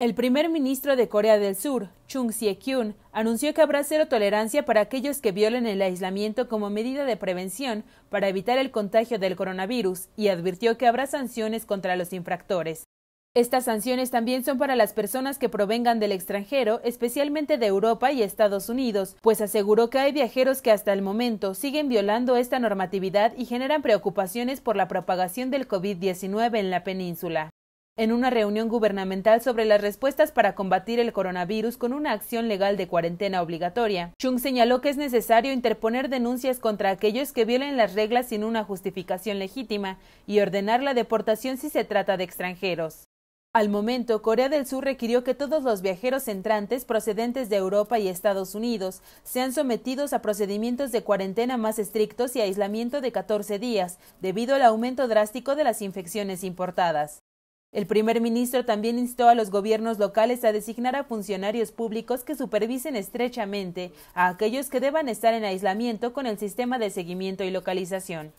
El primer ministro de Corea del Sur, Chung si kyun anunció que habrá cero tolerancia para aquellos que violen el aislamiento como medida de prevención para evitar el contagio del coronavirus y advirtió que habrá sanciones contra los infractores. Estas sanciones también son para las personas que provengan del extranjero, especialmente de Europa y Estados Unidos, pues aseguró que hay viajeros que hasta el momento siguen violando esta normatividad y generan preocupaciones por la propagación del COVID-19 en la península en una reunión gubernamental sobre las respuestas para combatir el coronavirus con una acción legal de cuarentena obligatoria. Chung señaló que es necesario interponer denuncias contra aquellos que violen las reglas sin una justificación legítima y ordenar la deportación si se trata de extranjeros. Al momento, Corea del Sur requirió que todos los viajeros entrantes procedentes de Europa y Estados Unidos sean sometidos a procedimientos de cuarentena más estrictos y aislamiento de 14 días, debido al aumento drástico de las infecciones importadas. El primer ministro también instó a los gobiernos locales a designar a funcionarios públicos que supervisen estrechamente a aquellos que deban estar en aislamiento con el sistema de seguimiento y localización.